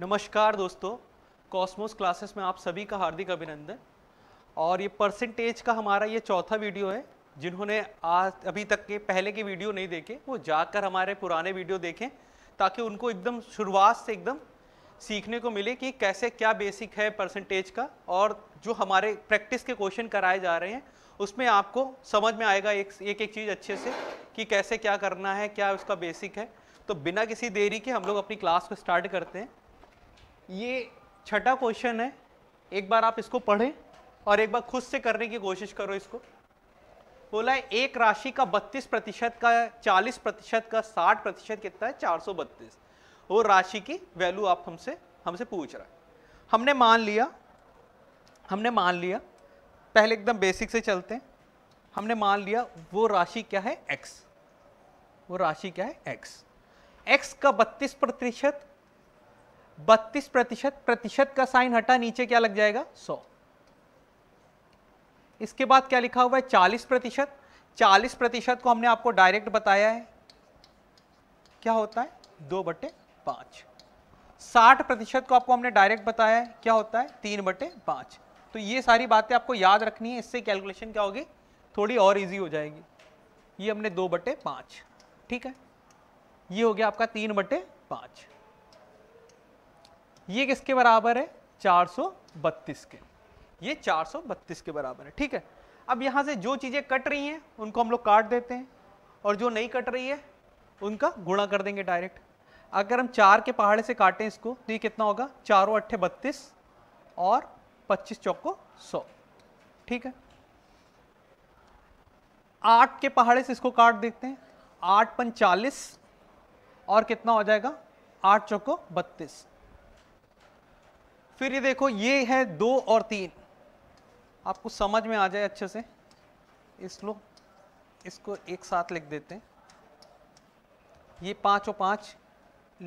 नमस्कार दोस्तों Cosmos classes में आप सभी का हार्दिक अभिनंदन और ये परसेंटेज का हमारा ये चौथा वीडियो है जिन्होंने आज अभी तक के पहले के वीडियो नहीं देखे वो जाकर हमारे पुराने वीडियो देखें ताकि उनको एकदम शुरुआत से एकदम सीखने को मिले कि कैसे क्या बेसिक है परसेंटेज का और जो हमारे प्रैक्टिस के क्वेश्चन कराए जा रहे हैं उसमें आपको समझ में आएगा एक एक, एक चीज़ अच्छे से कि कैसे क्या करना है क्या उसका बेसिक है तो बिना किसी देरी के हम लोग अपनी क्लास को स्टार्ट करते हैं ये छठा क्वेश्चन है एक बार आप इसको पढ़ें और एक बार खुद से करने की कोशिश करो इसको बोला है एक राशि का 32 प्रतिशत का 40 प्रतिशत का 60 प्रतिशत कितना है 432 वो राशि की वैल्यू आप हमसे हमसे पूछ रहा है हमने मान लिया हमने मान लिया पहले एकदम बेसिक से चलते हैं हमने मान लिया वो राशि क्या है x वो राशि क्या है x x का 32 प्रतिशत बत्तीस प्रतिशत प्रतिशत का साइन हटा नीचे क्या लग जाएगा सौ इसके बाद क्या लिखा हुआ है चालीस प्रतिशत चालीस प्रतिशत को हमने आपको डायरेक्ट बताया है क्या होता है दो बटे पांच साठ प्रतिशत को आपको हमने डायरेक्ट बताया है क्या होता है तीन बटे पांच तो ये सारी बातें आपको याद रखनी है इससे कैलकुलेशन क्या होगी थोड़ी और इजी हो जाएगी ये हमने दो बटे पांच ठीक है ये हो गया आपका तीन बटे पांच ये किसके बराबर है 432 के ये 432 के बराबर है ठीक है अब यहाँ से जो चीज़ें कट रही हैं उनको हम लोग काट देते हैं और जो नहीं कट रही है उनका गुणा कर देंगे डायरेक्ट अगर हम चार के पहाड़े से काटें इसको तो ये कितना होगा चारों अट्ठे बत्तीस और पच्चीस चौको सौ ठीक है आठ के पहाड़े से इसको काट देते हैं आठ पंचालीस और कितना हो जाएगा आठ चौको बत्तीस फिर ये देखो ये है दो और तीन आपको समझ में आ जाए अच्छे से इस लो इसको एक साथ लिख देते हैं ये पाँच और पाँच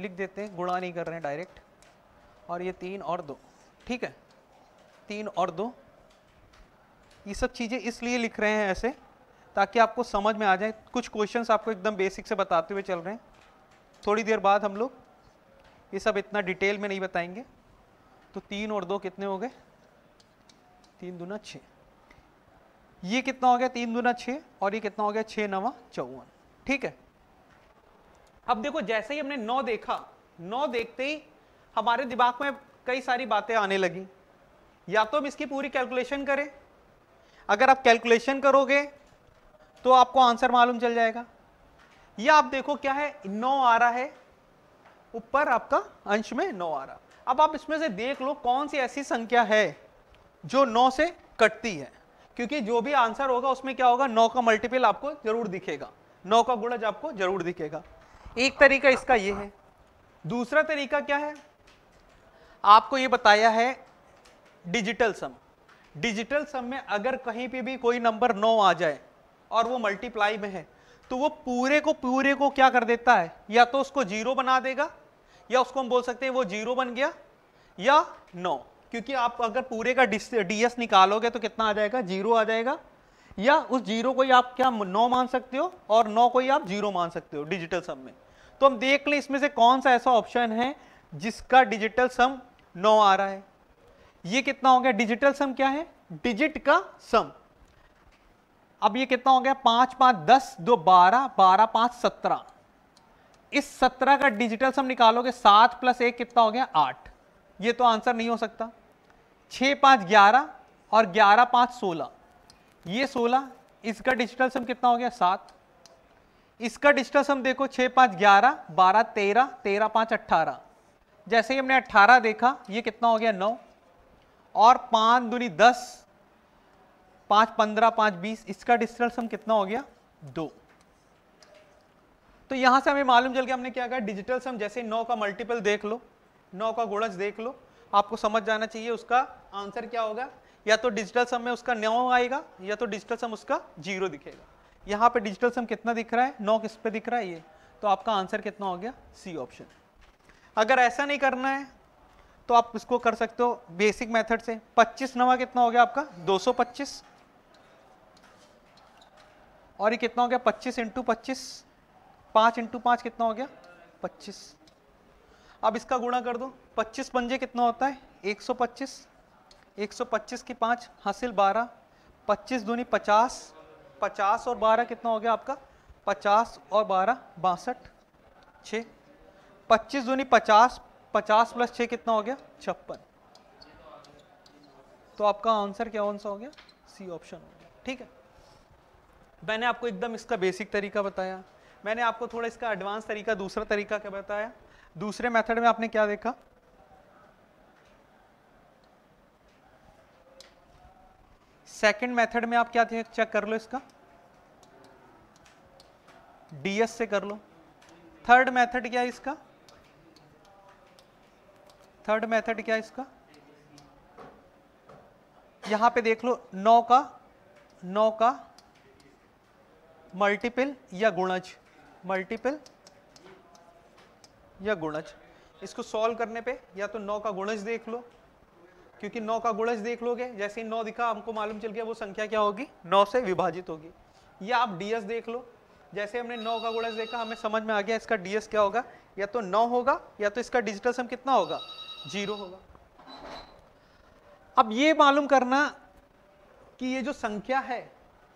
लिख देते हैं गुणा नहीं कर रहे हैं डायरेक्ट और ये तीन और दो ठीक है तीन और दो ये सब चीज़ें इसलिए लिख रहे हैं ऐसे ताकि आपको समझ में आ जाए कुछ क्वेश्चंस आपको एकदम बेसिक से बताते हुए चल रहे हैं थोड़ी देर बाद हम लोग ये सब इतना डिटेल में नहीं बताएंगे तो तीन और दो कितने हो गए तीन दुना छ ये कितना हो गया तीन दुना छ और ये कितना हो गया छ नवा चौवन ठीक है अब देखो जैसे ही हमने नौ देखा नौ देखते ही हमारे दिमाग में कई सारी बातें आने लगी या तो हम इसकी पूरी कैलकुलेशन करें अगर आप कैलकुलेशन करोगे तो आपको आंसर मालूम चल जाएगा या आप देखो क्या है नौ आ रहा है ऊपर आपका अंश में नौ आ रहा अब आप इसमें से देख लो कौन सी ऐसी संख्या है जो नौ से कटती है क्योंकि जो भी आंसर होगा उसमें क्या होगा नौ का मल्टीपल आपको जरूर दिखेगा नौ का गुणज आपको जरूर दिखेगा एक तरीका इसका ये है दूसरा तरीका क्या है आपको ये बताया है डिजिटल सम डिजिटल सम में अगर कहीं पे भी कोई नंबर नौ आ जाए और वो मल्टीप्लाई में है तो वो पूरे को पूरे को क्या कर देता है या तो उसको जीरो बना देगा या उसको हम बोल सकते हैं वो जीरो बन गया या नौ क्योंकि आप अगर पूरे का डीएस निकालोगे तो कितना आ जाएगा जीरो आ जाएगा या उस जीरो को ही आप क्या नौ मान सकते हो और नौ को ही आप जीरो मान सकते हो डिजिटल सम में तो हम देख लें इसमें से कौन सा ऐसा ऑप्शन है जिसका डिजिटल सम नौ आ रहा है ये कितना हो गया डिजिटल सम क्या है डिजिट का सम अब ये कितना हो गया पांच पांच दस दो बारह बारह पांच सत्रह इस सत्रह का डिजिटल सम निकालोगे सात प्लस एक कितना हो गया आठ ये तो आंसर नहीं हो सकता छः पाँच ग्यारह और ग्यारह पाँच सोलह ये सोलह इसका डिजिटल सम कितना हो गया सात इसका डिजिटल सम देखो छः पाँच ग्यारह बारह तेरह तेरह पाँच अट्ठारह जैसे ही हमने अट्ठारह देखा ये कितना हो गया नौ और पाँच दूनी दस पाँच पंद्रह पाँच बीस इसका डिजिटल सम कितना हो गया दो तो यहां से हमें मालूम चल गया हमने क्या कहा डिजिटल सम जैसे नौ का मल्टीपल देख लो नौ का गुणज देख लो आपको समझ जाना चाहिए उसका आंसर क्या होगा या तो डिजिटल सम में उसका नौ आएगा या तो डिजिटल सम उसका जीरो दिखेगा यहाँ पे डिजिटल सम कितना दिख रहा है नौ किस पे दिख रहा है ये तो आपका आंसर कितना हो गया सी ऑप्शन अगर ऐसा नहीं करना है तो आप इसको कर सकते हो बेसिक मेथड से 25 नवा कितना हो गया आपका 225 और ये कितना हो गया 25 इंटू पच्चीस पांच इंटू पांच कितना हो गया पच्चीस अब इसका गुणा कर दो पच्चीस पंजे कितना होता है एक सौ पच्चीस एक सौ पच्चीस की पांच हासिल बारह पच्चीस दूनी पचास पचास और बारह कितना हो गया आपका पचास और बारह बासठ छ पच्चीस दूनी पचास पचास प्लस छ कितना हो गया छप्पन तो आपका आंसर क्या कौन सा हो गया सी ऑप्शन हो गया ठीक है मैंने आपको एकदम इसका बेसिक तरीका बताया मैंने आपको थोड़ा इसका एडवांस तरीका दूसरा तरीका क्या बताया दूसरे मेथड में आपने क्या देखा सेकंड मेथड में आप क्या चेक कर लो इसका डीएस से कर लो थर्ड मेथड क्या है इसका थर्ड मेथड क्या है इसका यहां पे देख लो नौ का नौ का मल्टीपल या गुणज मल्टीपल या गुणज इसको सॉल्व करने पे या तो नौ का गुणज देख लो क्योंकि नौ का गुणज देख लोगे जैसे ही नौ दिखा हमको मालूम चल गया वो संख्या क्या होगी नौ से विभाजित होगी या आप डीएस देख लो जैसे हमने नौ का गुणज देखा हमें समझ में आ गया इसका डीएस क्या होगा या तो नौ होगा या तो इसका डिजिटल सम कितना होगा जीरो होगा अब ये मालूम करना कि ये जो संख्या है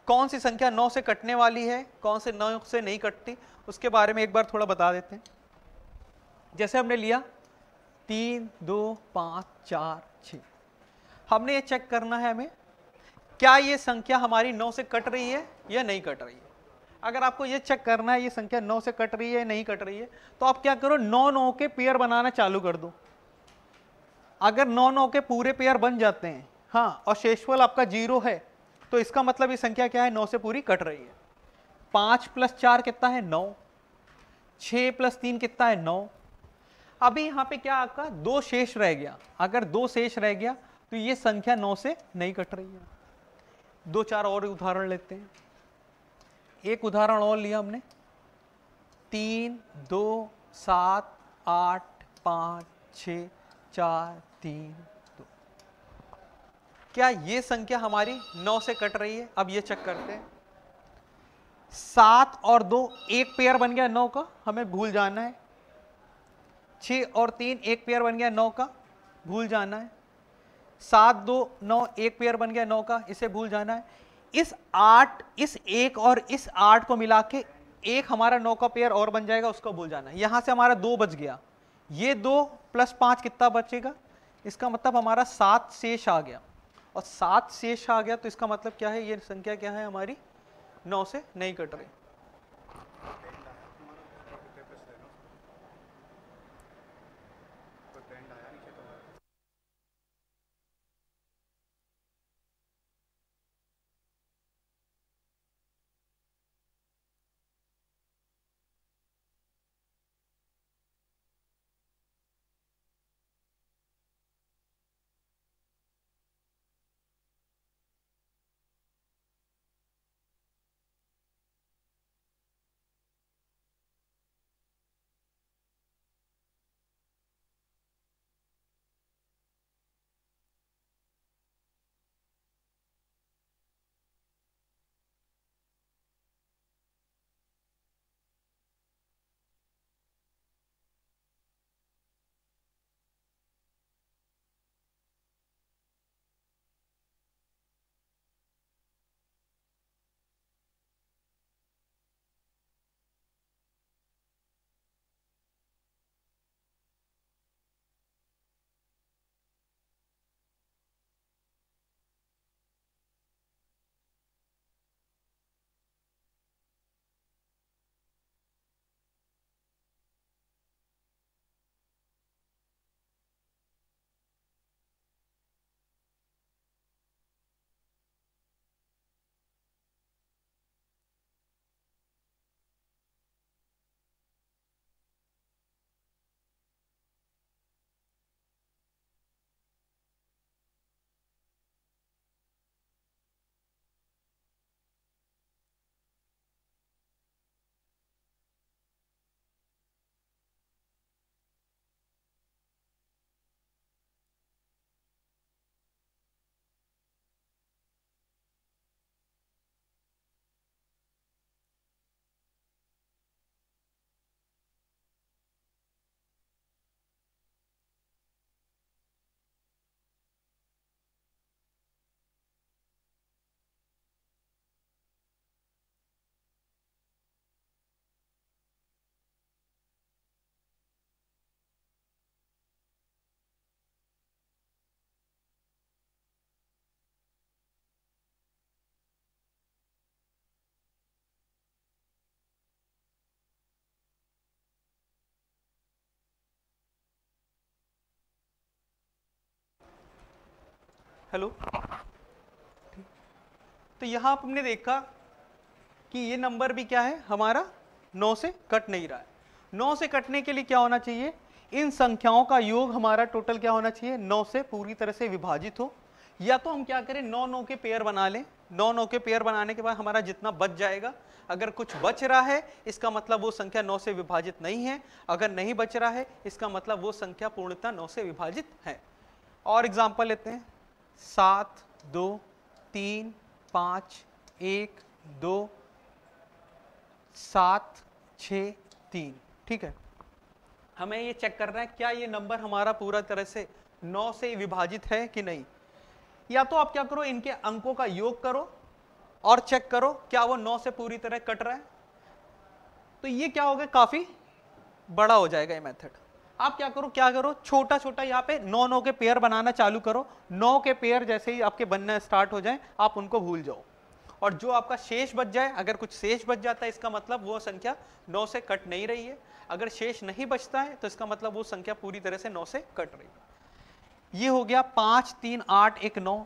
कौन सी संख्या नौ से कटने वाली है कौन से नौ से नहीं कटती उसके बारे में एक बार थोड़ा बता देते हैं जैसे हमने लिया तीन दो पाँच चार छ हमने ये चेक करना है हमें क्या ये संख्या हमारी नौ से कट रही है या नहीं कट रही है अगर आपको ये चेक करना है ये संख्या नौ से कट रही है या नहीं कट रही है तो आप क्या करो नौ नौ के पेयर बनाना चालू कर दो अगर नौ नौ के पूरे पेयर बन जाते हैं हाँ और शेषफल आपका जीरो है तो इसका मतलब ये संख्या क्या है नौ से पूरी कट रही है पांच प्लस चार कितना है नौ छ प्लस तीन कितना है नौ अभी यहां पे क्या आपका दो शेष रह गया अगर दो शेष रह गया तो ये संख्या नौ से नहीं कट रही है दो चार और उदाहरण लेते हैं एक उदाहरण और लिया हमने तीन दो सात आठ पाँच छ चार तीन क्या ये संख्या हमारी नौ से कट रही है अब ये चेक करते हैं सात और दो एक पेयर बन गया नौ का हमें भूल जाना है छ और तीन एक पेयर बन गया नौ का भूल जाना है सात दो नौ एक पेयर बन गया नौ का इसे भूल जाना है इस आठ इस एक और इस आठ को मिला के एक हमारा नौ का पेयर और बन जाएगा उसको भूल जाना है यहाँ से हमारा दो बच गया ये दो प्लस पाँच कितना बचेगा इसका मतलब हमारा सात शेष आ गया और सात शेष आ गया तो इसका मतलब क्या है ये संख्या क्या है हमारी नौ से नहीं कट रही हेलो तो यहाँ आप हमने देखा कि ये नंबर भी क्या है हमारा नौ से कट नहीं रहा है नौ से कटने के लिए क्या होना चाहिए इन संख्याओं का योग हमारा टोटल क्या होना चाहिए नौ से पूरी तरह से विभाजित हो या तो हम क्या करें नौ नौ के पेयर बना लें नौ नौ के पेयर बनाने के बाद हमारा जितना बच जाएगा अगर कुछ बच रहा है इसका मतलब वो संख्या नौ से विभाजित नहीं है अगर नहीं बच रहा है इसका मतलब वो संख्या पूर्णतः नौ से विभाजित है और एग्जाम्पल लेते हैं सात दो तीन पाँच एक दो सात छ तीन ठीक है हमें ये चेक करना है क्या ये नंबर हमारा पूरा तरह से नौ से विभाजित है कि नहीं या तो आप क्या करो इनके अंकों का योग करो और चेक करो क्या वो नौ से पूरी तरह कट रहा है तो ये क्या होगा काफ़ी बड़ा हो जाएगा ये मेथड आप क्या करो क्या करो छोटा छोटा यहाँ पे नौ नौ के पेयर बनाना चालू करो नौ के पेयर जैसे ही आपके बनना स्टार्ट हो जाए आप उनको भूल जाओ और जो आपका शेष बच जाए अगर कुछ शेष बच जाता है इसका मतलब वो संख्या नौ से कट नहीं रही है अगर शेष नहीं बचता है तो इसका मतलब वो संख्या पूरी तरह से नौ से कट रही है ये हो गया पाँच तीन आठ एक नौ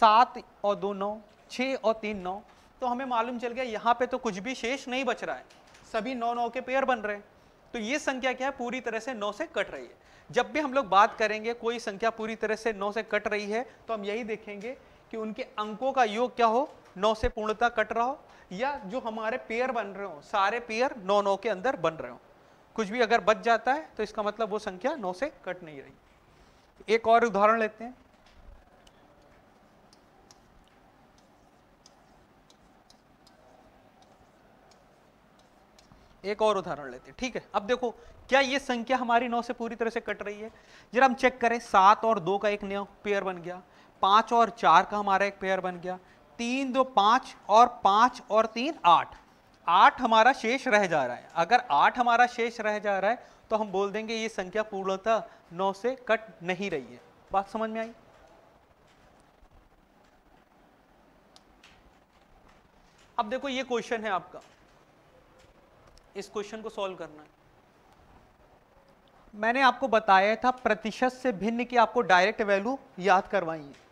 सात और दो नौ छः और तीन नौ तो हमें मालूम चल गया यहाँ पे तो कुछ भी शेष नहीं बच रहा है सभी नौ नौ के पेयर बन रहे हैं तो ये संख्या क्या है पूरी तरह से नौ से कट रही है जब भी हम लोग बात करेंगे कोई संख्या पूरी तरह से नौ से कट रही है तो हम यही देखेंगे कि उनके अंकों का योग क्या हो नौ से पूर्णता कट रहा हो या जो हमारे पेयर बन रहे हो सारे पेयर नौ नौ के अंदर बन रहे हो कुछ भी अगर बच जाता है तो इसका मतलब वो संख्या नौ से कट नहीं रही एक और उदाहरण लेते हैं एक और उदाहरण लेते हैं ठीक है अब देखो क्या ये संख्या हमारी नौ से पूरी तरह से कट रही है जरा हम चेक करें सात और दो का एक नया पेयर बन गया पाँच और चार का हमारा एक पेयर बन गया तीन दो पाँच और पाँच और तीन आठ आठ हमारा शेष रह जा रहा है अगर आठ हमारा शेष रह जा रहा है तो हम बोल देंगे ये संख्या पूर्णतः नौ से कट नहीं रही है बात समझ में आई अब देखो ये क्वेश्चन है आपका इस क्वेश्चन को सॉल्व करना है मैंने आपको बताया था प्रतिशत से भिन्न की आपको डायरेक्ट वैल्यू याद करवाई है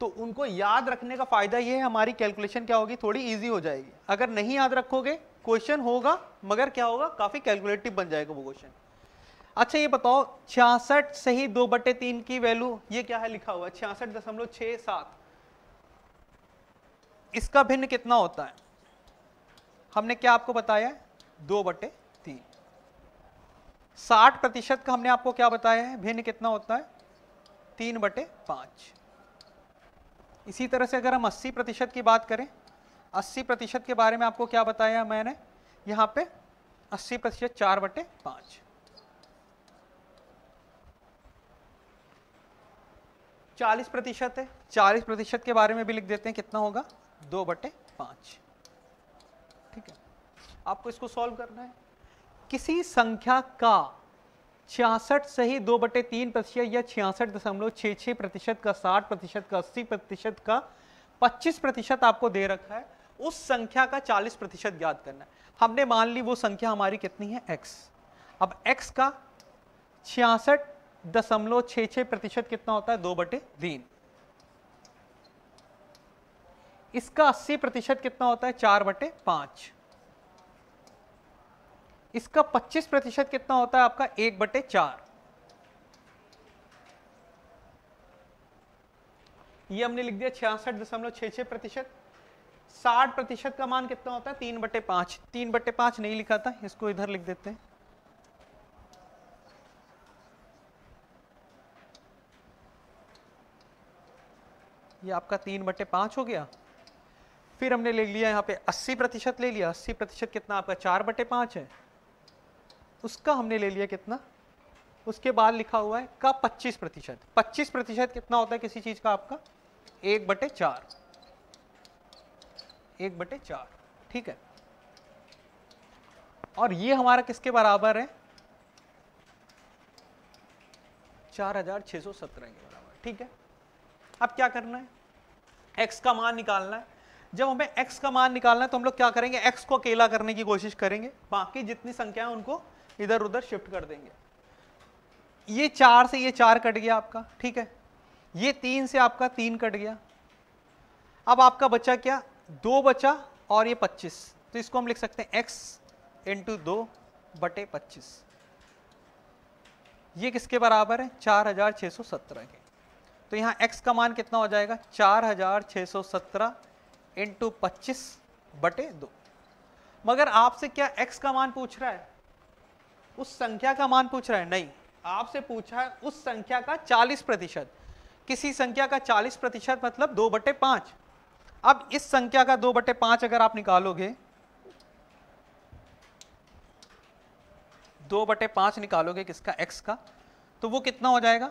तो उनको याद रखने का फायदा यह है हमारी कैलकुलेशन क्या होगी थोड़ी इजी हो जाएगी अगर नहीं याद रखोगे क्वेश्चन होगा मगर क्या होगा काफ़ी कैलकुलेटिव बन जाएगा वो क्वेश्चन अच्छा ये बताओ छियासठ से ही दो बटे तीन की वैल्यू ये क्या है लिखा हुआ छियासठ दशमलव छह सात इसका भिन्न कितना होता है हमने क्या आपको बताया है दो बटे तीन साठ प्रतिशत का हमने आपको क्या बताया है भिन्न कितना होता है तीन बटे पाँच इसी तरह से अगर हम अस्सी प्रतिशत की बात करें अस्सी प्रतिशत के बारे में आपको क्या बताया मैंने यहाँ पे अस्सी प्रतिशत चार बटे पाँच चालीस प्रतिशत है चालीस प्रतिशत के बारे में भी लिख देते हैं कितना होगा दो बटे पाँच आपको इसको सॉल्व करना है किसी संख्या का छियासठ से ही दो बटे तीन प्रतिशत या छियासठ दशमलव छः छः प्रतिशत का साठ प्रतिशत का अस्सी प्रतिशत का पच्चीस प्रतिशत आपको दे रखा है उस संख्या का चालीस प्रतिशत ज्ञात करना है हमने मान ली वो संख्या हमारी कितनी है एक्स अब एक्स का छियासठ दशमलव छः छः प्रतिशत कितना होता है दो बटे तीन इसका अस्सी प्रतिशत कितना होता है चार बटे पाँच इसका 25 प्रतिशत कितना होता है आपका एक बटे चार ये हमने लिख दिया छियासठ दशमलव छ छह प्रतिशत साठ प्रतिशत का मान कितना होता है तीन बटे पांच तीन बटे पांच नहीं लिखा था इसको इधर लिख देते हैं ये आपका तीन बटे पांच हो गया फिर हमने ले लिया यहाँ पे अस्सी प्रतिशत ले लिया अस्सी प्रतिशत कितना आपका चार बटे पांच है उसका हमने ले लिया कितना उसके बाद लिखा हुआ है का 25 प्रतिशत पच्चीस प्रतिशत कितना होता है किसी चीज का आपका एक बटे चार एक बटे चार ठीक है और ये हमारा किसके बराबर है चार हजार छह सौ सत्रह के बराबर ठीक है अब क्या करना है x का मान निकालना है जब हमें x का मान निकालना है तो हम लोग क्या करेंगे x को अकेला करने की कोशिश करेंगे बाकी जितनी संख्या है उनको इधर उधर शिफ्ट कर देंगे ये चार से ये चार कट गया आपका ठीक है ये तीन से आपका तीन कट गया अब आपका बचा क्या दो बचा और ये पच्चीस तो इसको हम लिख सकते हैं एक्स इंटू दो बटे पच्चीस ये किसके बराबर है चार हजार छः सौ सत्रह के तो यहाँ x का मान कितना हो जाएगा चार हजार छः सौ सत्रह इंटू पच्चीस बटे दो मगर आपसे क्या x का मान पूछ रहा है उस संख्या का मान पूछ रहा है नहीं आपसे पूछा है उस संख्या का 40 प्रतिशत किसी संख्या का 40 प्रतिशत मतलब दो बटे पांच अब इस संख्या का दो बटे पांच अगर आप निकालोगे दो बटे पांच निकालोगे किसका x का तो वो कितना हो जाएगा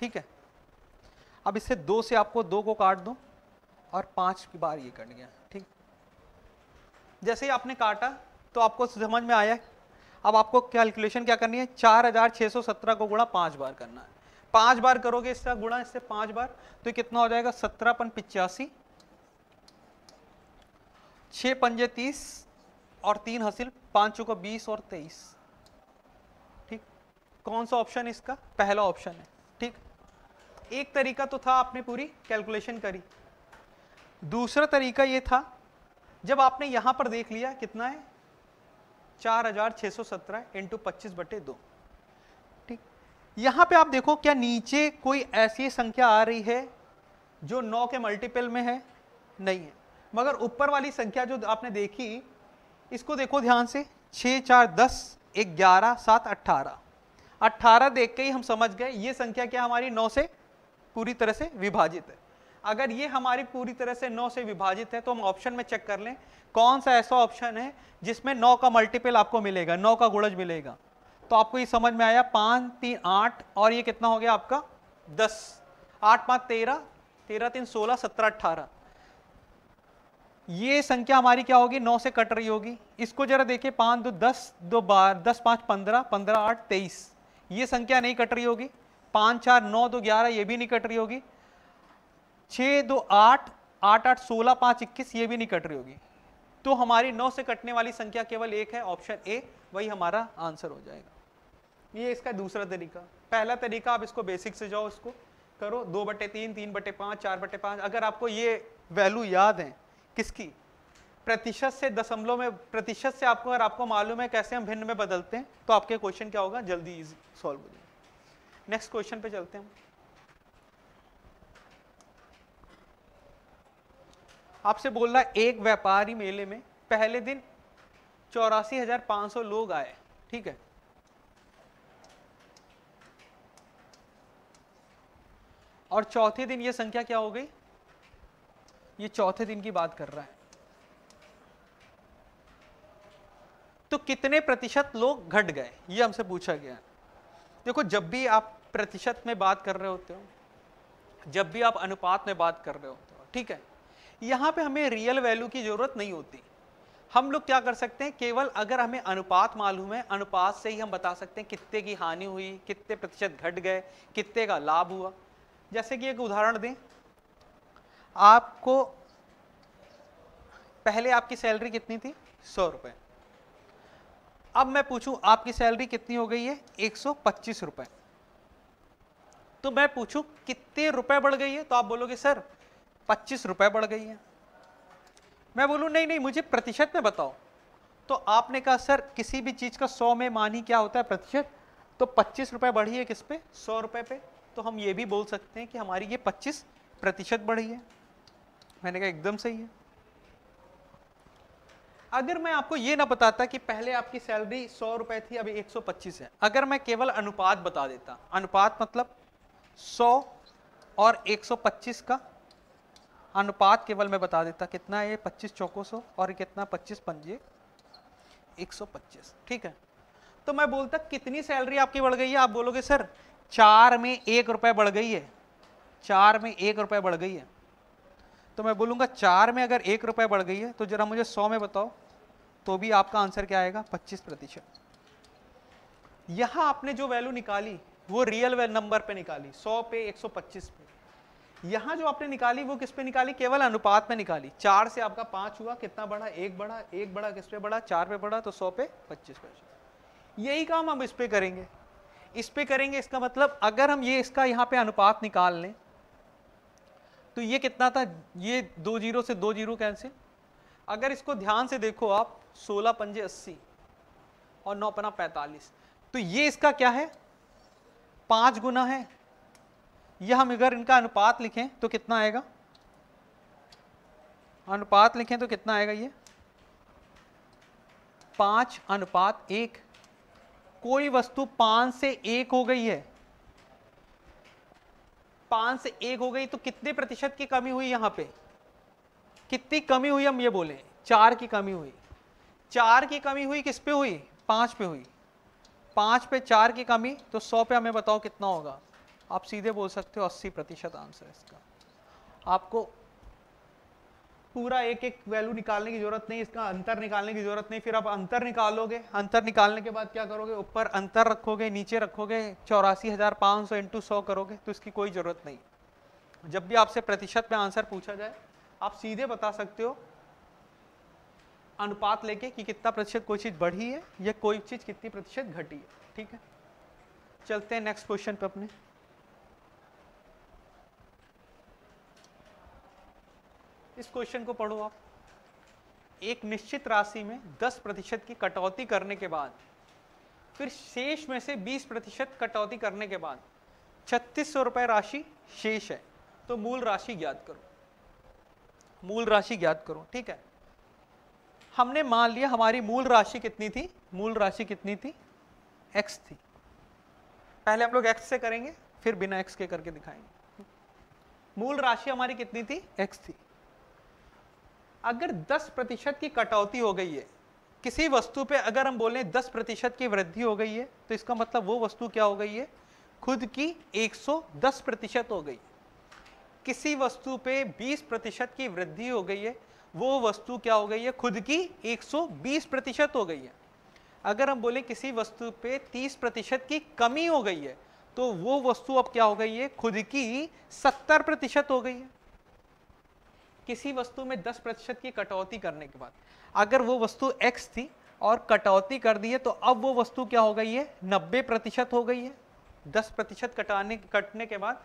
ठीक है अब इससे दो से आपको दो को काट दो और पांच की बार ये कट गया ठीक जैसे ही आपने काटा तो आपको समझ में आया अब आपको कैलकुलेशन क्या करनी है चार हजार छः सौ सत्रह को गुणा पाँच बार करना है पाँच बार करोगे इसका गुणा इससे पाँच बार तो कितना हो जाएगा सत्रह पन पिचासी छः पंजे तीस और तीन हासिल पाँच चौको बीस और तेईस ठीक कौन सा ऑप्शन इसका पहला ऑप्शन है ठीक एक तरीका तो था आपने पूरी कैलकुलेशन करी दूसरा तरीका ये था जब आपने यहाँ पर देख लिया कितना है चार हजार छः सौ सत्रह इंटू पच्चीस बटे दो ठीक यहाँ पे आप देखो क्या नीचे कोई ऐसी संख्या आ रही है जो नौ के मल्टीपल में है नहीं है मगर ऊपर वाली संख्या जो आपने देखी इसको देखो ध्यान से छ चार दस ग्यारह सात अट्ठारह अट्ठारह देख के ही हम समझ गए ये संख्या क्या हमारी नौ से पूरी तरह से विभाजित है अगर ये हमारी पूरी तरह से नौ से विभाजित है तो हम ऑप्शन में चेक कर लें कौन सा ऐसा ऑप्शन है जिसमें नौ का मल्टीपल आपको मिलेगा नौ का गुड़ज मिलेगा तो आपको ये समझ में आया पाँच तीन आठ और ये कितना हो गया आपका दस आठ पाँच तेरह तेरह तीन सोलह सत्रह अट्ठारह ये संख्या हमारी क्या होगी नौ से कट रही होगी इसको जरा देखिए पाँच दो दस दो बार दस पाँच पंद्रह पंद्रह आठ तेईस ये संख्या नहीं कट रही होगी पाँच चार नौ दो ग्यारह ये भी नहीं कट रही होगी छः दो आठ आठ आठ सोलह पांच इक्कीस ये भी नहीं कट रही होगी तो हमारी नौ से कटने वाली संख्या केवल एक है ऑप्शन ए वही हमारा आंसर हो जाएगा ये इसका दूसरा तरीका पहला तरीका आप इसको बेसिक से जाओ इसको करो दो बटे तीन तीन बटे पांच चार बटे पाँच अगर आपको ये वैल्यू याद है किसकी प्रतिशत से दशमलव में प्रतिशत से आपको अगर आपको मालूम है कैसे हम भिन्न में बदलते हैं तो आपके क्वेश्चन क्या होगा जल्दी सॉल्व हो जाएगा नेक्स्ट क्वेश्चन पे चलते हैं आपसे बोल रहा एक व्यापारी मेले में पहले दिन चौरासी हजार पांच सौ लोग आए ठीक है और चौथे दिन ये संख्या क्या हो गई ये चौथे दिन की बात कर रहा है तो कितने प्रतिशत लोग घट गए ये हमसे पूछा गया देखो जब भी आप प्रतिशत में बात कर रहे होते हो जब भी आप अनुपात में बात कर रहे होते हो ठीक है यहाँ पे हमें रियल वैल्यू की ज़रूरत नहीं होती हम लोग क्या कर सकते हैं केवल अगर हमें अनुपात मालूम है अनुपात से ही हम बता सकते हैं कितने की हानि हुई कितने प्रतिशत घट गए कितने का लाभ हुआ जैसे कि एक उदाहरण दें आपको पहले आपकी सैलरी कितनी थी सौ रुपये अब मैं पूछूं आपकी सैलरी कितनी हो गई है एक सौ पच्चीस रुपए तो मैं पूछू कितने रुपए बढ़ गई है तो आप बोलोगे सर पच्चीस रुपए बढ़ गई है मैं बोलू नहीं नहीं मुझे प्रतिशत में बताओ तो आपने कहा सर किसी भी चीज़ का सौ में मान ही क्या होता है प्रतिशत तो पच्चीस रुपए बढ़ी है किस पे सौ रुपए पे तो हम ये भी बोल सकते हैं कि हमारी ये पच्चीस प्रतिशत बढ़ी है मैंने कहा एकदम सही है अगर मैं आपको ये ना बताता कि पहले आपकी सैलरी सौ रुपए थी अभी एक सौ पच्चीस है अगर मैं केवल अनुपात बता देता अनुपात मतलब 100 और 125 का अनुपात केवल मैं बता देता कितना है पच्चीस चौको सौ और कितना पच्चीस पंजे 125 ठीक है तो मैं बोलता कितनी सैलरी आपकी बढ़ गई है आप बोलोगे सर चार में एक रुपए बढ़ गई है चार में एक रुपए बढ़ गई है तो मैं बोलूँगा चार में अगर एक रुपये बढ़ गई है तो जरा मुझे सौ में बताओ तो भी आपका आंसर क्या आएगा पच्चीस प्रतिशत यहाँ आपने जो वैल्यू निकाली वो रियल वे नंबर पे निकाली 100 पे 125 पे यहां जो आपने निकाली वो किस पे निकाली केवल अनुपात में निकाली चार से आपका पांच हुआ कितना बढ़ा एक बढ़ा एक बढ़ा किस पे बढ़ा चार पे बढ़ा तो सौ पे पच्चीस पे यही काम हम इस पे करेंगे इस पे करेंगे इसका मतलब अगर हम ये इसका यहाँ पे अनुपात निकाल लें तो ये कितना था ये दो जीरो से दो जीरो कैंसिल अगर इसको ध्यान से देखो आप सोलह पंजे अस्सी और नौ पना पैंतालीस तो ये इसका क्या है पांच गुना है यह हम अगर इनका अनुपात लिखें तो कितना आएगा अनुपात लिखें तो कितना आएगा ये पांच अनुपात एक कोई वस्तु पांच से एक हो गई है पांच से एक हो गई तो कितने प्रतिशत की कमी हुई यहां पे कितनी कमी हुई हम ये बोले चार की कमी हुई चार की कमी हुई किस पे हुई पांच पे हुई पाँच पे चार की कमी तो सौ पे हमें बताओ कितना होगा आप सीधे बोल सकते हो अस्सी प्रतिशत आंसर इसका आपको पूरा एक एक वैल्यू निकालने की जरूरत नहीं इसका अंतर निकालने की जरूरत नहीं फिर आप अंतर निकालोगे अंतर निकालने के बाद क्या करोगे ऊपर अंतर रखोगे नीचे रखोगे चौरासी हज़ार पाँच सौ इंटू सौ करोगे तो इसकी कोई ज़रूरत नहीं जब भी आपसे प्रतिशत में आंसर पूछा जाए आप सीधे बता सकते हो अनुपात लेके कि कितना प्रतिशत कोई चीज़ बढ़ी है या कोई चीज़ कितनी प्रतिशत घटी है ठीक है चलते हैं नेक्स्ट क्वेश्चन पे अपने इस क्वेश्चन को पढ़ो आप एक निश्चित राशि में 10 प्रतिशत की कटौती करने के बाद फिर शेष में से 20 प्रतिशत कटौती करने के बाद छत्तीस सौ रुपये राशि शेष है तो मूल राशि ज्ञात करो मूल राशि ज्ञात करो ठीक है हमने मान लिया हमारी मूल राशि कितनी थी मूल राशि कितनी थी एक्स थी पहले हम लोग एक्स से करेंगे फिर बिना एक्स के करके दिखाएंगे मूल राशि हमारी कितनी थी एक्स थी अगर 10 प्रतिशत की कटौती हो गई है किसी वस्तु पे अगर हम बोलें 10 प्रतिशत की वृद्धि हो गई है तो इसका मतलब वो वस्तु क्या हो गई है खुद की 110 प्रतिशत हो गई किसी वस्तु पे 20 प्रतिशत की वृद्धि हो गई है वो वस्तु क्या हो गई है खुद की 120 प्रतिशत हो गई है अगर हम बोले किसी वस्तु पे 30 प्रतिशत की कमी हो गई है तो वो वस्तु अब क्या हो गई है खुद की 70 प्रतिशत हो गई है किसी वस्तु में 10 प्रतिशत की कटौती करने के बाद अगर वो वस्तु x थी और कटौती कर दी है तो अब वो वस्तु क्या हो गई है नब्बे प्रतिशत हो गई है दस प्रतिशत कटाने कटने के बाद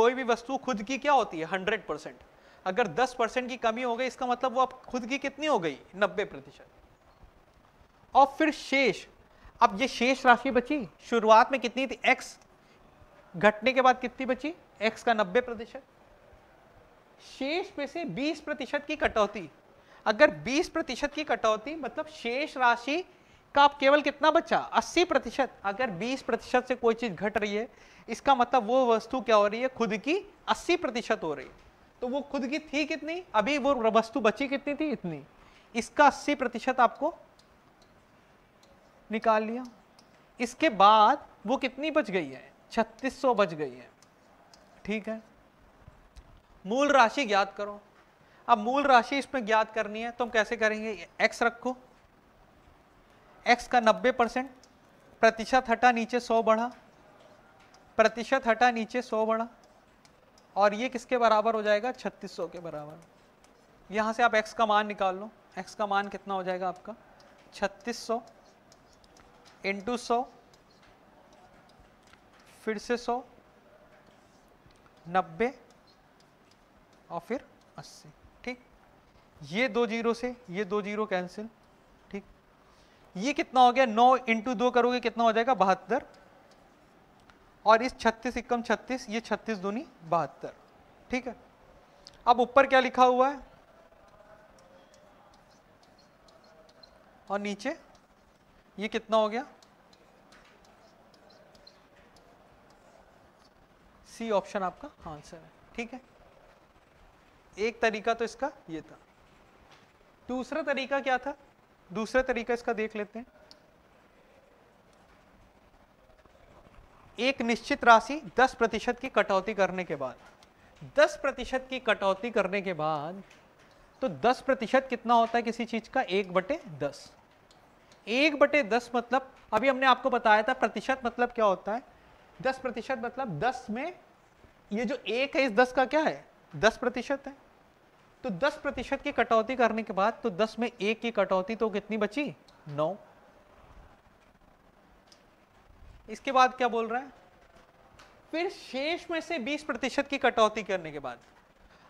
कोई भी वस्तु खुद की क्या होती है हंड्रेड परसेंट अगर 10 परसेंट की कमी हो गई इसका मतलब वो अब खुद की कितनी हो गई 90 प्रतिशत और फिर शेष अब ये शेष राशि बची शुरुआत में कितनी थी x घटने के बाद कितनी बची x का 90 प्रतिशत शेष में से 20 प्रतिशत की कटौती अगर 20 प्रतिशत की कटौती मतलब शेष राशि का आप केवल कितना बचा 80 प्रतिशत अगर 20 प्रतिशत से कोई चीज घट रही है इसका मतलब वो वस्तु क्या हो रही है खुद की 80 प्रतिशत हो रही है तो वो खुद की थी कितनी अभी वो वस्तु बची कितनी थी इतनी इसका अस्सी प्रतिशत आपको निकाल लिया इसके बाद वो कितनी बच गई है 3600 बच गई है ठीक है मूल राशि ज्ञात करो अब मूल राशि इसमें ज्ञात करनी है तो हम कैसे करेंगे x रखो x का 90 परसेंट प्रतिशत हटा नीचे 100 बढ़ा प्रतिशत हटा नीचे 100 बढ़ा और ये किसके बराबर हो जाएगा 3600 के बराबर यहाँ से आप x का मान निकाल लो x का मान कितना हो जाएगा आपका 3600 सौ इंटू सौ फिर से 100 नब्बे और फिर 80 ठीक ये दो जीरो से ये दो जीरो कैंसिल ठीक ये कितना हो गया 9 इंटू दो करोगे कितना हो जाएगा बहत्तर और इस छत्तीस इक्कम छत्तीस ये छत्तीस दूनी बहत्तर ठीक है अब ऊपर क्या लिखा हुआ है और नीचे ये कितना हो गया सी ऑप्शन आपका आंसर है ठीक है एक तरीका तो इसका ये था दूसरा तरीका क्या था दूसरा तरीका इसका देख लेते हैं एक निश्चित राशि 10 प्रतिशत की कटौती करने के बाद 10 प्रतिशत की कटौती करने के बाद तो 10 प्रतिशत कितना होता है किसी चीज़ का एक बटे दस एक बटे दस मतलब अभी हमने आपको बताया था प्रतिशत मतलब क्या होता है दस प्रतिशत मतलब दस में ये जो एक है इस दस का क्या है दस प्रतिशत है तो दस प्रतिशत की कटौती करने के बाद तो दस में एक की कटौती तो कितनी बची नौ इसके बाद क्या बोल रहा है फिर शेष में से 20 प्रतिशत की कटौती करने के बाद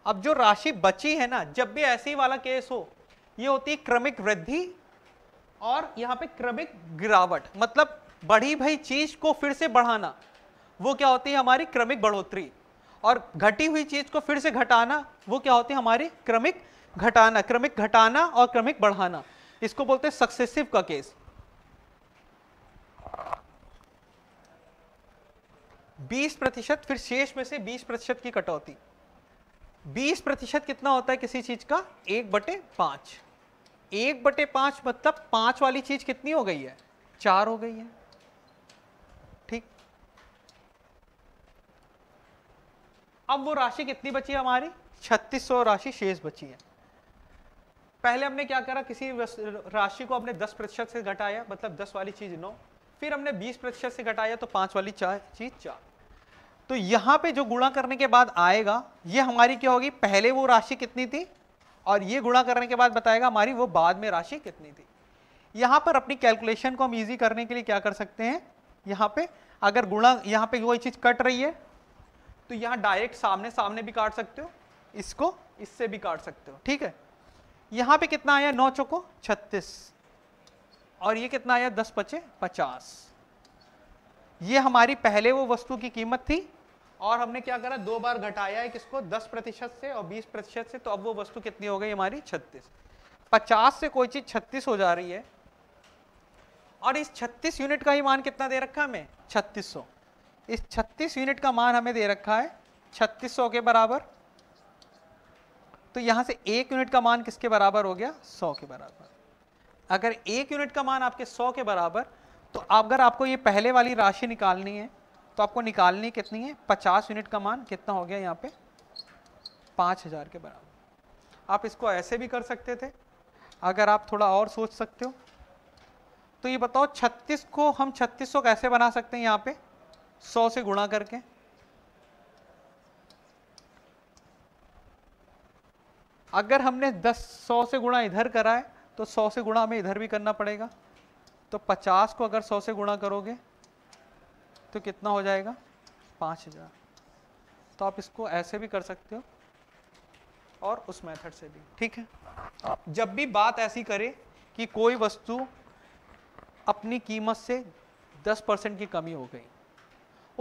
अब जो राशि बची है ना जब भी ऐसी वाला केस हो ये होती है क्रमिक वृद्धि और यहाँ पे क्रमिक गिरावट मतलब बढ़ी भाई चीज को फिर से बढ़ाना वो क्या होती है हमारी क्रमिक बढ़ोतरी और घटी हुई चीज को फिर से घटाना वो क्या होती है हमारी क्रमिक घटाना क्रमिक घटाना और क्रमिक बढ़ाना इसको बोलते हैं सक्सेसिव का केस 20 प्रतिशत फिर शेष में से 20 प्रतिशत की कटौती 20 प्रतिशत कितना होता है किसी चीज का एक बटे पांच एक बटे पांच मतलब पांच वाली चीज कितनी हो गई है चार हो गई है ठीक अब वो राशि कितनी बची है हमारी 3600 राशि शेष बची है पहले हमने क्या करा किसी राशि को हमने 10 प्रतिशत से घटाया मतलब 10 वाली चीज नौ फिर हमने 20 प्रतिशत से घटाया तो पांच वाली चार चीज चार तो यहां पे जो गुणा करने के बाद आएगा ये हमारी क्या होगी पहले वो राशि कितनी थी और ये गुणा करने के बाद बताएगा हमारी वो बाद में राशि कितनी थी यहाँ पर अपनी कैलकुलेशन को हम ईजी करने के लिए क्या कर सकते हैं यहाँ पे अगर गुणा यहाँ पे वो चीज़ कट रही है तो यहाँ डायरेक्ट सामने सामने भी काट सकते हो इसको इससे भी काट सकते हो ठीक है यहाँ पे कितना आया नौ चौको छत्तीस और ये कितना आया दस पचे पचास ये हमारी पहले वो वस्तु की कीमत थी और हमने क्या करा दो बार घटाया है किसको दस प्रतिशत से और बीस प्रतिशत से तो अब वो वस्तु कितनी हो गई हमारी छत्तीस पचास से कोई चीज छत्तीस हो जा रही है और इस छत्तीस यूनिट का ही मान कितना दे रखा है हमें सौ इस छत्तीस यूनिट का मान हमें दे रखा है सौ के बराबर तो यहां से एक यूनिट का मान किसके बराबर हो गया सौ के बराबर अगर एक यूनिट का मान आपके सौ के बराबर तो अगर आपको ये पहले वाली राशि निकालनी है तो आपको निकालनी कितनी है पचास यूनिट का मान कितना हो गया यहाँ पे पाँच हज़ार के बराबर आप इसको ऐसे भी कर सकते थे अगर आप थोड़ा और सोच सकते हो तो ये बताओ छत्तीस को हम छत्तीस सौ कैसे बना सकते हैं यहाँ पे सौ से गुणा करके अगर हमने दस सौ से गुणा इधर करा है तो 100 से गुणा हमें इधर भी करना पड़ेगा तो 50 को अगर 100 से गुणा करोगे तो कितना हो जाएगा पाँच हज़ार तो आप इसको ऐसे भी कर सकते हो और उस मेथड से भी ठीक है जब भी बात ऐसी करें कि कोई वस्तु अपनी कीमत से 10 परसेंट की कमी हो गई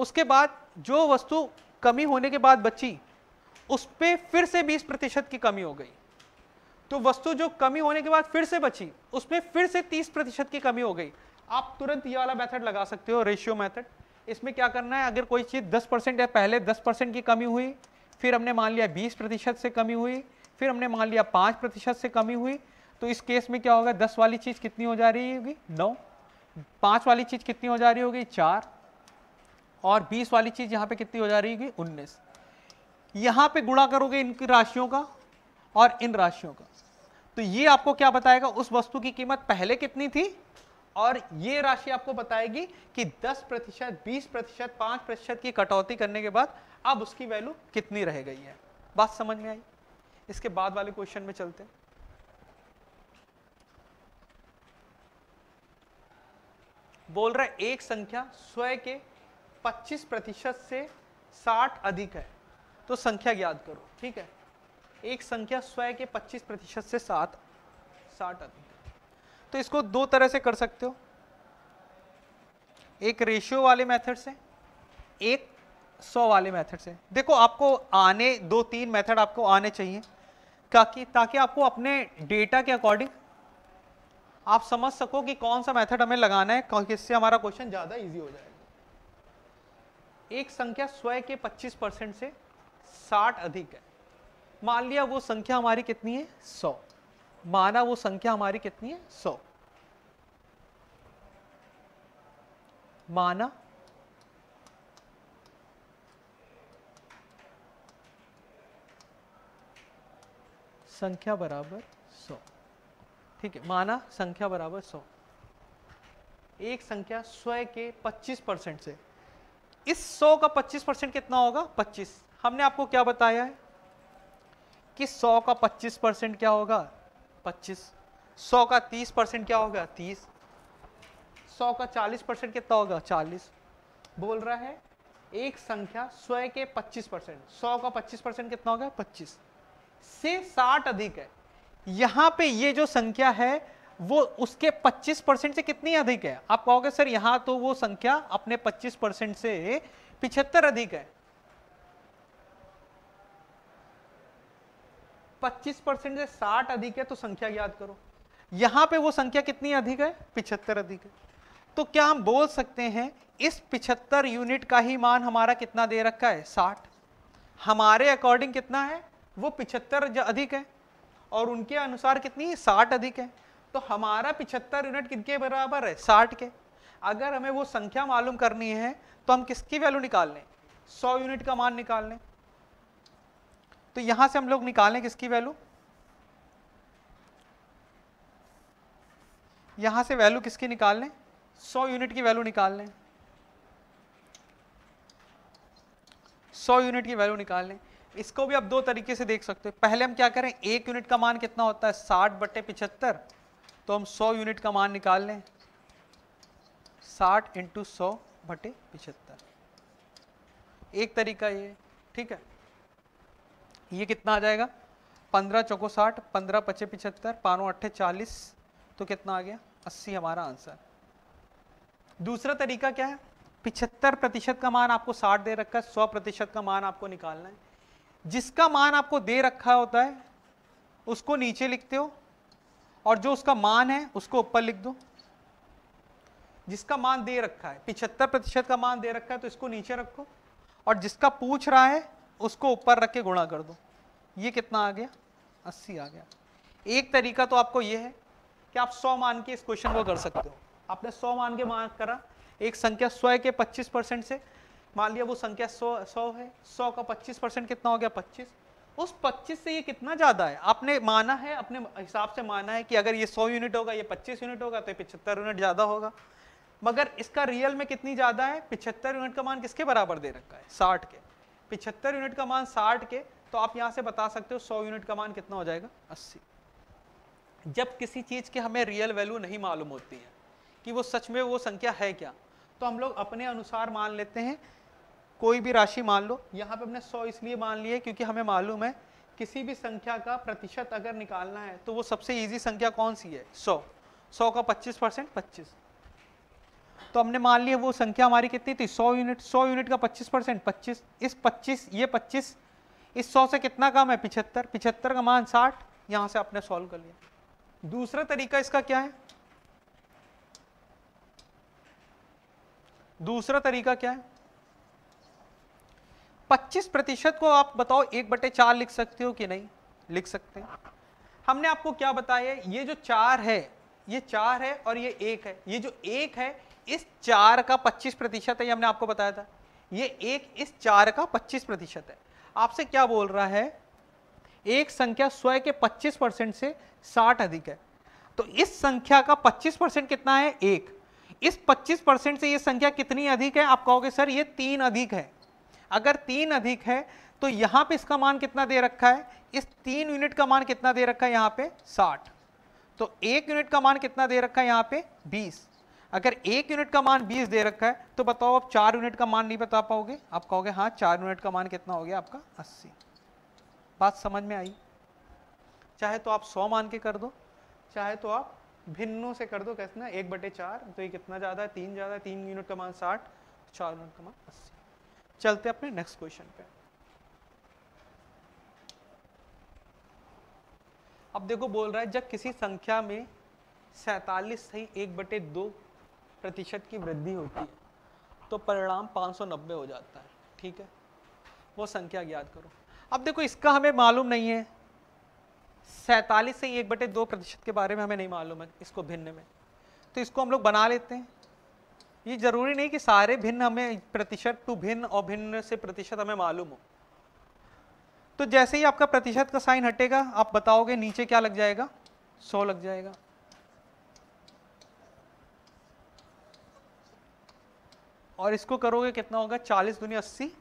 उसके बाद जो वस्तु कमी होने के बाद बची उस पर फिर से 20 प्रतिशत की कमी हो गई तो वस्तु जो कमी होने के बाद फिर से बची उसमें फिर से 30 प्रतिशत की कमी हो गई आप तुरंत ये वाला मेथड लगा सकते हो रेशियो मेथड इसमें क्या करना है अगर कोई चीज़ 10 परसेंट या पहले 10 परसेंट की कमी हुई फिर हमने मान लिया 20 प्रतिशत से कमी हुई फिर हमने मान लिया 5 प्रतिशत से कमी हुई तो इस केस में क्या होगा 10 वाली चीज़ कितनी हो जा रही होगी नौ पाँच वाली चीज़ कितनी हो जा रही होगी चार और बीस वाली चीज़ यहाँ पर कितनी हो जा रही होगी उन्नीस यहाँ पर गुणा करोगे इनकी राशियों का और इन राशियों का तो ये आपको क्या बताएगा उस वस्तु की कीमत पहले कितनी थी और ये राशि आपको बताएगी कि 10 प्रतिशत बीस प्रतिशत पांच प्रतिशत की कटौती करने के बाद अब उसकी वैल्यू कितनी रह गई है बात समझ में आई इसके बाद वाले क्वेश्चन में चलते हैं बोल रहा है एक संख्या स्वय के 25 प्रतिशत से 60 अधिक है तो संख्या ज्ञात करो ठीक है एक संख्या स्वयं के 25 प्रतिशत से सात साठ अधिक तो इसको दो तरह से कर सकते हो एक रेशियो वाले मेथड से एक सौ वाले मेथड से देखो आपको आने दो तीन मेथड आपको आने चाहिए ताकि ताकि आपको अपने डेटा के अकॉर्डिंग आप समझ सको कि कौन सा मेथड हमें लगाना है किससे हमारा क्वेश्चन ज़्यादा इजी हो जाएगा एक संख्या स्वयं के 25 परसेंट से 60 अधिक है मान लिया वो संख्या हमारी कितनी है सौ माना वो संख्या हमारी कितनी है सौ माना संख्या बराबर सौ ठीक है माना संख्या बराबर सौ एक संख्या स्वय के 25 परसेंट से इस 100 का 25 परसेंट कितना होगा 25 हमने आपको क्या बताया है कि 100 का 25 परसेंट क्या होगा 25 100 का 30 परसेंट क्या होगा 30 100 का 40 परसेंट कितना होगा 40 बोल रहा है एक संख्या स्वयं के 25 परसेंट सौ का 25 परसेंट कितना होगा 25 से 60 अधिक है यहां पे ये जो संख्या है वो उसके 25 परसेंट से कितनी अधिक है आप कहोगे सर यहां तो वो संख्या अपने 25 परसेंट से पिछहत्तर अधिक है 25 परसेंट से 60 अधिक है तो संख्या याद करो यहां पे वो संख्या कितनी अधिक है पिछहत्तर अधिक है तो क्या हम बोल सकते हैं इस पिछहत्तर यूनिट का ही मान हमारा कितना दे रखा है 60 हमारे अकॉर्डिंग कितना है वो पिछहत्तर अधिक है और उनके अनुसार कितनी 60 अधिक है तो हमारा पिछहत्तर यूनिट किनके बराबर है साठ के अगर हमें वो संख्या मालूम करनी है तो हम किसकी वैल्यू निकाल लें 100 यूनिट का मान निकाल लें तो यहां से हम लोग निकालें किसकी वैल्यू यहां से वैल्यू किसकी निकाल लें सौ यूनिट की वैल्यू निकाल लें सौ यूनिट की वैल्यू निकाल लें इसको भी आप दो तरीके से देख सकते हो पहले हम क्या करें एक यूनिट का मान कितना होता है साठ बटे पिछहत्तर तो हम सौ यूनिट का मान निकाल लें साठ इंटू सौ बटे पिछहत्तर एक तरीका ये ठीक है ये कितना आ जाएगा पंद्रह चौको साठ पंद्रह पचे पिछहत्तर पानो अट्ठे चालीस तो कितना आ गया अस्सी हमारा आंसर दूसरा तरीका क्या है पिछहत्तर प्रतिशत का मान आपको साठ दे रखा है सौ प्रतिशत का मान आपको निकालना है जिसका मान आपको दे रखा होता है उसको नीचे लिखते हो और जो उसका मान है उसको ऊपर लिख दो जिसका मान दे रखा है पिछहत्तर प्रतिशत का मान दे रखा है तो इसको नीचे रखो और जिसका पूछ रहा है उसको ऊपर रख के गुणा कर दो ये कितना आ गया अस्सी आ गया एक तरीका तो आपको ये है कि आप सौ मान के इस क्वेश्चन को कर सकते हो आपने सौ मान के मार्क करा एक संख्या सौ के पच्चीस परसेंट से मान लिया वो संख्या सौ सौ है सौ का पच्चीस परसेंट कितना हो गया पच्चीस उस 25 से ये कितना ज़्यादा है आपने माना है अपने हिसाब से माना है कि अगर ये 100 यूनिट होगा ये 25 यूनिट होगा तो ये पिछहत्तर यूनिट ज़्यादा होगा मगर इसका रियल में कितनी ज़्यादा है पिछहत्तर यूनिट का मान किसके बराबर दे रखा है साठ के पिछहत्तर यूनिट का मान साठ के तो आप यहाँ से बता सकते हो सौ यूनिट का मान कितना हो जाएगा अस्सी जब किसी चीज़ के हमें रियल वैल्यू नहीं मालूम होती है कि वो सच में वो संख्या है क्या तो हम लोग अपने अनुसार मान लेते हैं कोई भी राशि मान लो यहाँ पे हमने सौ इसलिए मान है क्योंकि हमें मालूम है किसी भी संख्या का प्रतिशत अगर निकालना है तो वो सबसे ईजी संख्या कौन सी है सौ सौ का पच्चीस परसेंट पच्चीस तो हमने मान लिया वो संख्या हमारी कितनी थी 100 यूनिट 100 यूनिट का 25 परसेंट पच्चीस इस 25 ये 25 इस 100 से कितना कम है पिछहत्तर पिछहत्तर का मान 60 यहां से आपने सॉल्व कर लिया दूसरा तरीका इसका क्या है दूसरा तरीका क्या है 25 प्रतिशत को आप बताओ एक बटे चार लिख सकते हो कि नहीं लिख सकते हमने आपको क्या बताया ये जो चार है ये चार है और ये एक है ये जो एक है इस चार का 25 प्रतिशत है ये हमने आपको बताया था ये एक इस चार का 25 प्रतिशत है आपसे क्या बोल रहा है एक संख्या स्वयं के 25 परसेंट से 60 अधिक है तो इस संख्या का 25 परसेंट कितना है एक इस 25 परसेंट से ये संख्या कितनी अधिक है आप कहोगे सर ये तीन अधिक है अगर तीन अधिक है तो यहां पे इसका मान कितना दे रखा है इस तीन यूनिट का मान कितना दे रखा है यहां पे 60 तो एक यूनिट का मान कितना दे रखा है यहां पे बीस अगर एक यूनिट का मान 20 दे रखा है तो बताओ आप चार यूनिट का मान नहीं बता पाओगे आप कहोगे हाँ चार यूनिट का मान कितना हो गया आपका 80 बात समझ में आई चाहे तो आप 100 मान के कर दो चाहे तो आप भिन्नों से कर दो कैसे ना एक बटे चार तो ये कितना ज़्यादा है तीन ज़्यादा है तीन यूनिट का मान साठ तो चार यूनिट का मान अस्सी चलते अपने नेक्स्ट क्वेश्चन पे अब देखो बोल रहा है जब किसी संख्या में सैतालीस सही एक बटे दो प्रतिशत की वृद्धि होती है तो परिणाम 590 हो जाता है ठीक है वो संख्या ज्ञात करो अब देखो इसका हमें मालूम नहीं है सैतालीस से एक बटे दो प्रतिशत के बारे में हमें नहीं मालूम है इसको भिन्न में तो इसको हम लोग बना लेते हैं ये जरूरी नहीं कि सारे भिन्न हमें प्रतिशत टू भिन्न और भिन्न से प्रतिशत हमें मालूम हो तो जैसे ही आपका प्रतिशत का साइन हटेगा आप बताओगे नीचे क्या लग जाएगा सौ लग जाएगा और इसको करोगे कितना होगा चालीस दुनिया अस्सी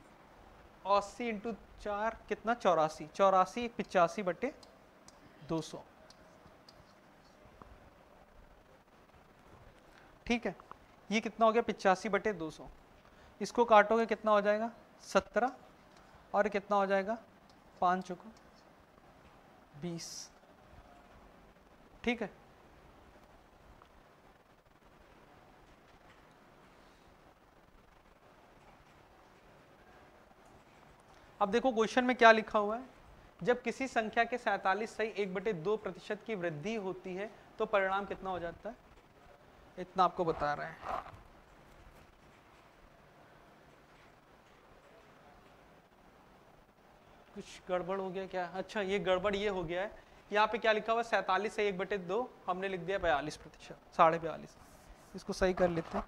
और अस्सी इंटू चार कितना चौरासी चौरासी पिचासी बटे दो सौ ठीक है ये कितना हो गया पिचासी बटे दो सौ इसको काटोगे कितना हो जाएगा सत्रह और कितना हो जाएगा पाँच चुको बीस ठीक है अब देखो क्वेश्चन में क्या लिखा हुआ है जब किसी संख्या के सैतालीस सही एक बटे दो प्रतिशत की वृद्धि होती है तो परिणाम कितना हो जाता है इतना आपको बता रहे हैं कुछ गड़बड़ हो गया क्या अच्छा ये गड़बड़ ये हो गया है यहाँ पे क्या लिखा हुआ सैतालीस से एक बटे दो हमने लिख दिया बयालीस प्रतिशत साढ़े बयालीस इसको सही कर लेते हैं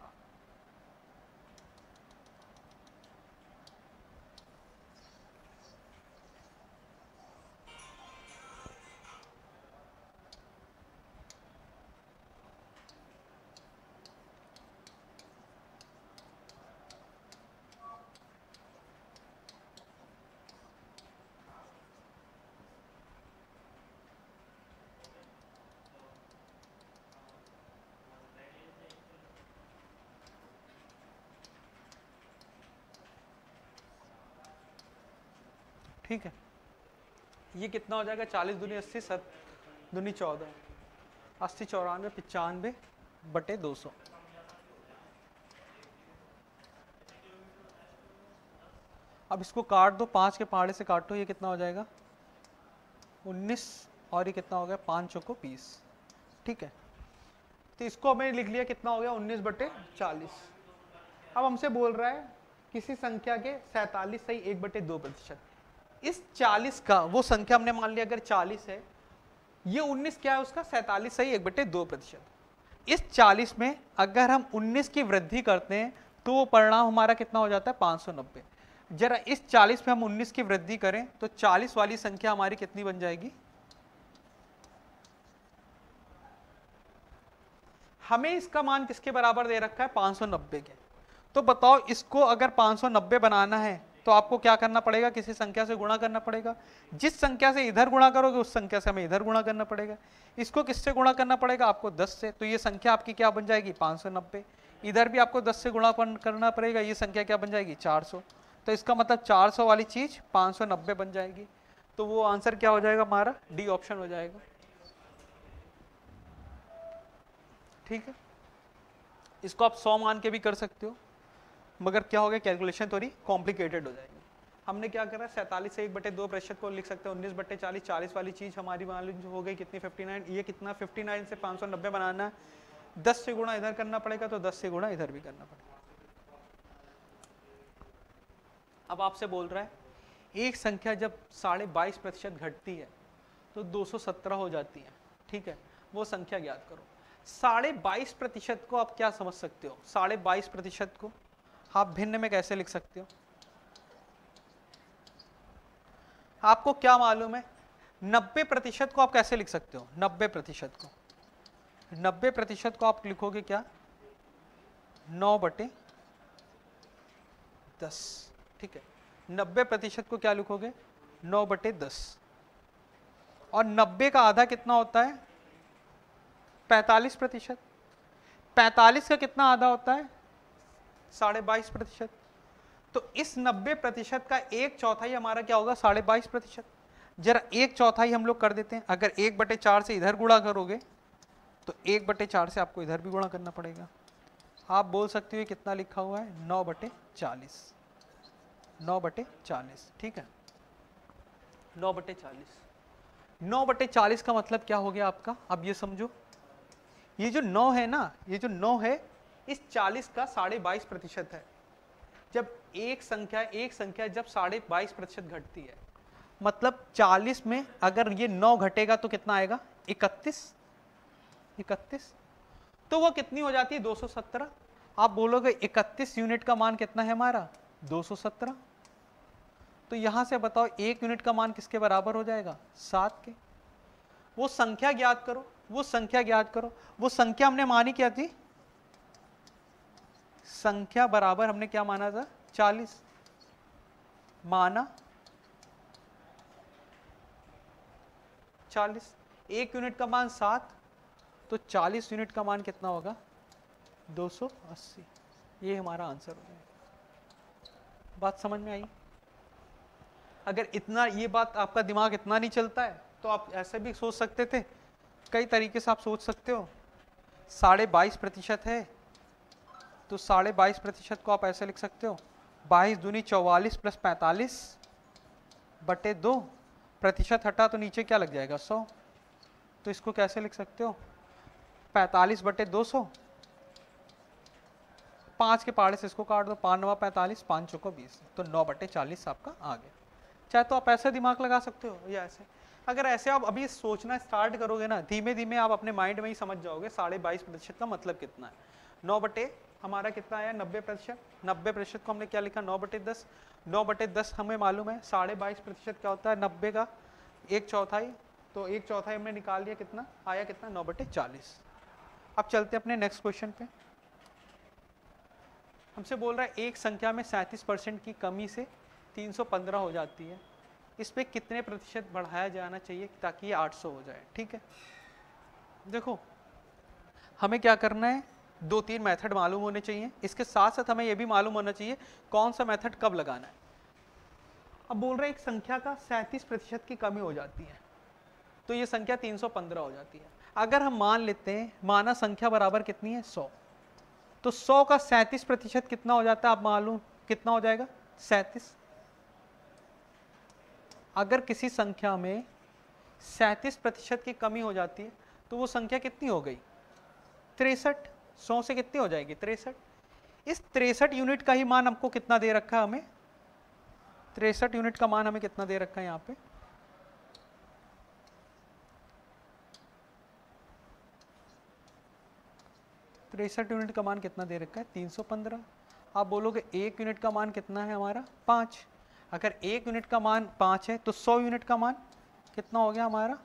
ये कितना हो जाएगा चालीस दूनी अस्सी सत दूनी चौदह अस्सी चौरानवे पचानवे बटे दो सौ अब इसको काट दो पांच के पहाड़े से काटो ये कितना हो जाएगा उन्नीस और ये कितना हो गया पाँच चौको बीस ठीक है तो इसको हमें लिख लिया कितना हो गया उन्नीस बटे चालीस अब हमसे बोल रहा है किसी संख्या के सैतालीस सही एक बटे दो प्रतिशत इस 40 का वो संख्या हमने मान लिया अगर 40 है ये 19 क्या है उसका सैतालीस सही एक बटे दो प्रतिशत इस 40 में अगर हम 19 की वृद्धि करते हैं तो वो परिणाम हमारा कितना हो जाता है सौ नब्बे जरा इस 40 में हम 19 की वृद्धि करें तो 40 वाली संख्या हमारी कितनी बन जाएगी हमें इसका मान किसके बराबर दे रखा है सौ नब्बे के तो बताओ इसको अगर सौ नब्बे बनाना है तो आपको क्या करना पड़ेगा किसी संख्या से गुणा करना पड़ेगा जिस संख्या से इधर गुणा करोगे उस संख्या से हमें इधर गुणा करना पड़ेगा इसको किससे गुणा करना पड़ेगा आपको दस से तो ये संख्या आपकी क्या बन जाएगी पाँच इधर भी आपको दस से गुणा करना पड़ेगा ये संख्या क्या बन जाएगी चार तो इसका मतलब चार वाली चीज़ पाँच बन जाएगी तो वो आंसर क्या हो जाएगा हमारा डी ऑप्शन हो जाएगा ठीक है इसको आप सौ मान के भी कर सकते हो मगर क्या हो गया कैलकुलेशन थोड़ी कॉम्प्लिकेटेड हो जाएगी हमने क्या करा सैंतालीस से एक बटे दो प्रतिशत को लिख सकते हैं उन्नीस बटे चालीस चालीस वाली चीज़ हमारी मान लीजिए हो गई कितनी फिफ्टी नाइन ये कितना फिफ्टी नाइन से पाँच सौ नब्बे बनाना है दस से गुणा इधर करना पड़ेगा तो दस से गुणा इधर भी करना पड़ेगा अब आपसे बोल रहा है एक संख्या जब साढ़े बाईस प्रतिशत घटती है तो दो सौ सत्रह हो जाती है ठीक है वो संख्या ज्ञात करो साढ़े बाईस प्रतिशत को आप क्या समझ सकते हो साढ़े बाईस प्रतिशत को आप भिन्न में कैसे लिख सकते हो आपको क्या मालूम है नब्बे प्रतिशत को आप कैसे लिख सकते हो नब्बे प्रतिशत को नब्बे प्रतिशत को आप लिखोगे क्या नौ बटे दस ठीक है नब्बे प्रतिशत को क्या लिखोगे नौ बटे दस और नब्बे का आधा कितना होता है पैतालीस प्रतिशत पैंतालीस का कितना आधा होता है साढ़े बाईस प्रतिशत तो इस नब्बे प्रतिशत का एक चौथाई हमारा क्या होगा साढ़े बाईस प्रतिशत जरा एक चौथाई हम लोग कर देते हैं अगर एक बटे चार से इधर गुणा करोगे तो एक बटे चार से आपको इधर भी गुणा करना पड़ेगा आप बोल सकते हो कितना लिखा हुआ है नौ बटे चालीस नौ बटे चालीस ठीक है नौ बटे चालीस नौ बटे चालीस का मतलब क्या हो गया आपका अब ये समझो ये जो नौ है ना ये जो नौ है इस 40 का साढ़े बाईस प्रतिशत है जब एक संख्या एक संख्या जब साढ़े बाईस प्रतिशत घटती है मतलब 40 में अगर ये 9 घटेगा तो कितना आएगा 31 31 तो वो कितनी हो जाती है 217 आप बोलोगे 31 यूनिट का मान कितना है हमारा 217 तो यहां से बताओ एक यूनिट का मान किसके बराबर हो जाएगा सात के वो संख्या ज्ञात करो वो संख्या ज्ञात करो वो संख्या हमने मानी क्या थी संख्या बराबर हमने क्या माना था चालीस माना चालीस एक यूनिट का मान सात तो चालीस यूनिट का मान कितना होगा 280 ये हमारा आंसर हो गया बात समझ में आई अगर इतना ये बात आपका दिमाग इतना नहीं चलता है तो आप ऐसे भी सोच सकते थे कई तरीके से आप सोच सकते हो साढ़े बाईस प्रतिशत है तो साढ़े बाईस प्रतिशत को आप ऐसे लिख सकते हो बाईस दूनी चौवालीस प्लस पैंतालीस बटे दो प्रतिशत हटा तो नीचे क्या लग जाएगा सौ तो इसको कैसे लिख सकते हो पैंतालीस बटे दो सौ पाँच के पहाड़े से इसको काट दो पाँच नवा पैंतालीस पाँच चौको बीस तो नौ बटे चालीस आपका आ गया चाहे तो आप ऐसे दिमाग लगा सकते हो या ऐसे अगर ऐसे आप अभी सोचना स्टार्ट करोगे ना धीमे धीमे आप अपने माइंड में ही समझ जाओगे साढ़े बाईस प्रतिशत का मतलब कितना है नौ बटे हमारा कितना आया नब्बे प्रतिशत नब्बे प्रतिशत को हमने क्या लिखा नौ बटे दस नौ बटे दस हमें मालूम है साढ़े बाईस प्रतिशत क्या होता है नब्बे का एक चौथाई तो एक चौथाई हमने निकाल लिया कितना आया कितना नौ बटे चालीस अब चलते अपने नेक्स्ट क्वेश्चन पे हमसे बोल रहा है एक संख्या में सैंतीस परसेंट की कमी से तीन हो जाती है इस पर कितने प्रतिशत बढ़ाया जाना चाहिए ताकि ये आठ हो जाए ठीक है देखो हमें क्या करना है दो तीन मेथड मालूम होने चाहिए इसके साथ साथ हमें यह भी मालूम होना चाहिए कौन सा मेथड कब लगाना है अब बोल रहे एक संख्या का सैंतीस प्रतिशत की कमी हो जाती है तो ये संख्या 315 हो जाती है अगर हम मान लेते हैं माना संख्या बराबर कितनी है 100 तो 100 का सैंतीस प्रतिशत कितना हो जाता है आप मालूम कितना हो जाएगा सैंतीस अगर किसी संख्या में सैंतीस प्रतिशत की कमी हो जाती है तो वो संख्या कितनी हो गई तिरसठ सौ से कितनी हो जाएगी तिरसठ इस तिरसठ यूनिट का ही मान हमको कितना दे रखा है हमें तिरसठ यूनिट का मान हमें कितना दे रखा है यहाँ पे तिरसठ यूनिट का मान कितना दे रखा है तीन सौ पंद्रह आप बोलोगे एक यूनिट का मान कितना है हमारा पाँच अगर एक यूनिट का मान पाँच है तो सौ यूनिट का मान कितना हो गया हमारा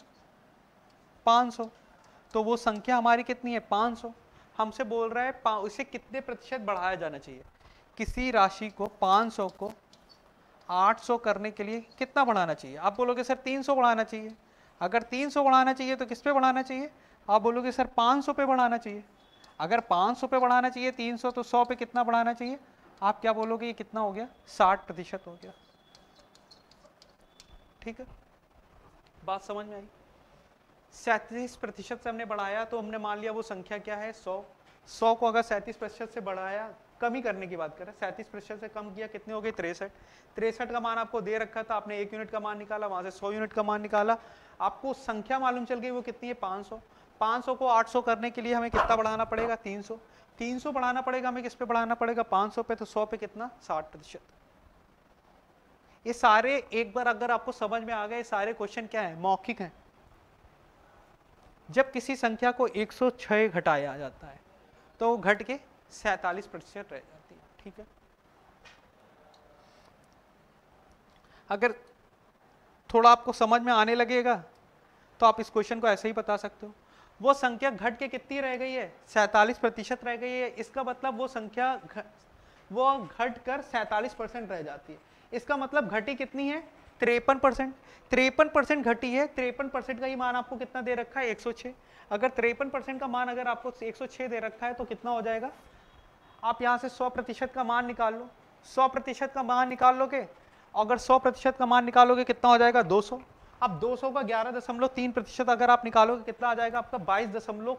पाँच सौ तो वो संख्या हमारी कितनी है पाँच सौ हमसे बोल रहा है उसे कितने प्रतिशत बढ़ाया जाना चाहिए किसी राशि को 500 को 800 करने के लिए कितना बढ़ाना चाहिए आप बोलोगे सर 300 बढ़ाना चाहिए अगर 300 बढ़ाना चाहिए तो किस पे बढ़ाना चाहिए आप बोलोगे सर 500 पे बढ़ाना चाहिए अगर 500 पे बढ़ाना चाहिए 300 तो 100 पे कितना बढ़ाना चाहिए आप क्या बोलोगे ये कितना हो गया 60 प्रतिशत हो गया ठीक है बात समझ में आई सैंतीस प्रतिशत से हमने बढ़ाया तो हमने मान लिया वो संख्या क्या है सौ सौ को अगर सैंतीस प्रतिशत से बढ़ाया कमी करने की बात करें सैंतीस प्रतिशत से कम किया कितने हो गए तिरसठ तिरसठ का मान आपको दे रखा था आपने एक यूनिट का मान निकाला वहां से सौ यूनिट का मान निकाला आपको संख्या मालूम चल गई वो कितनी है पाँच सौ पाँच सौ को आठ सौ करने के लिए हमें कितना बढ़ाना पड़ेगा तीन सौ तीन सौ बढ़ाना पड़ेगा हमें किस पे बढ़ाना पड़ेगा पाँच सौ पे तो सौ पे कितना साठ प्रतिशत ये सारे एक बार अगर आपको समझ में आ गए सारे क्वेश्चन क्या है मौखिक हैं जब किसी संख्या को 106 घटाया जाता है तो घट के सैतालीस प्रतिशत रह जाती है ठीक है अगर थोड़ा आपको समझ में आने लगेगा तो आप इस क्वेश्चन को ऐसे ही बता सकते हो वो संख्या घट के कितनी रह गई है सैतालीस प्रतिशत रह गई है इसका मतलब वो संख्या घ, वो घट कर सैतालीस परसेंट रह जाती है इसका मतलब घटी कितनी है त्रेपन परसेंट त्रेपन परसेंट घटी है त्रेपन परसेंट का ये मान आपको कितना दे रखा है 106 अगर त्रेपन परसेंट का मान अगर आपको 106 दे रखा है तो कितना हो जाएगा आप यहाँ से 100 प्रतिशत का मान निकाल लो 100 प्रतिशत का मान निकाल लोगे अगर 100 प्रतिशत का मान निकालोगे कितना हो जाएगा 200 अब 200 का ग्यारह दशमलव तीन प्रतिशत अगर आप निकालोगे कितना आ जाएगा आपका बाईस दशमलव